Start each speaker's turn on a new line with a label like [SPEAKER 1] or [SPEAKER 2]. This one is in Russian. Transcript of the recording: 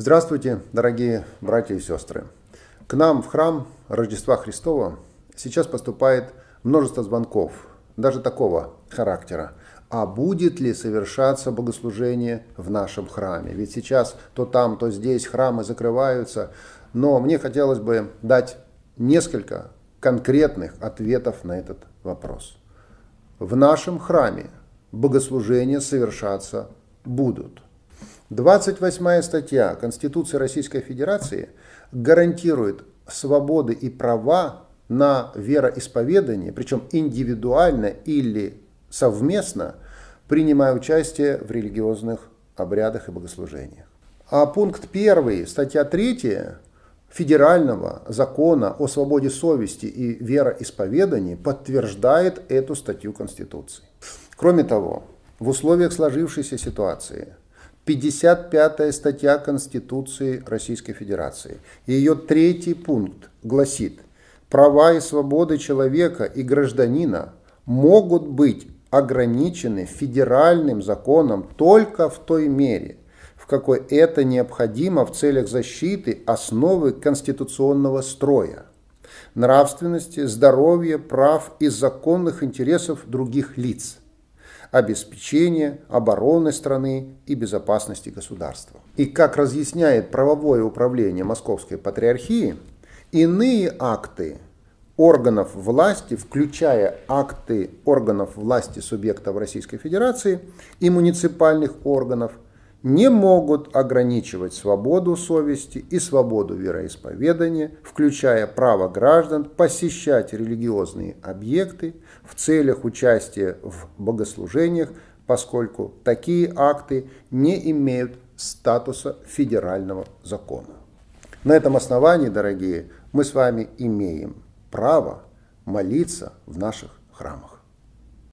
[SPEAKER 1] Здравствуйте, дорогие братья и сестры. К нам в храм Рождества Христова сейчас поступает множество звонков, даже такого характера. А будет ли совершаться богослужение в нашем храме? Ведь сейчас то там, то здесь храмы закрываются. Но мне хотелось бы дать несколько конкретных ответов на этот вопрос. В нашем храме богослужения совершаться будут – 28 статья Конституции Российской Федерации гарантирует свободы и права на вероисповедание, причем индивидуально или совместно, принимая участие в религиозных обрядах и богослужениях. А пункт 1, статья 3 федерального закона о свободе совести и вероисповедании подтверждает эту статью Конституции. Кроме того, в условиях сложившейся ситуации – 55 статья Конституции Российской Федерации. Ее третий пункт гласит, права и свободы человека и гражданина могут быть ограничены федеральным законом только в той мере, в какой это необходимо в целях защиты основы конституционного строя, нравственности, здоровья, прав и законных интересов других лиц – обеспечения обороны страны и безопасности государства. И как разъясняет правовое управление Московской Патриархии, иные акты органов власти, включая акты органов власти субъектов Российской Федерации и муниципальных органов – не могут ограничивать свободу совести и свободу вероисповедания, включая право граждан посещать религиозные объекты в целях участия в богослужениях, поскольку такие акты не имеют статуса федерального закона. На этом основании, дорогие, мы с вами имеем право молиться в наших храмах.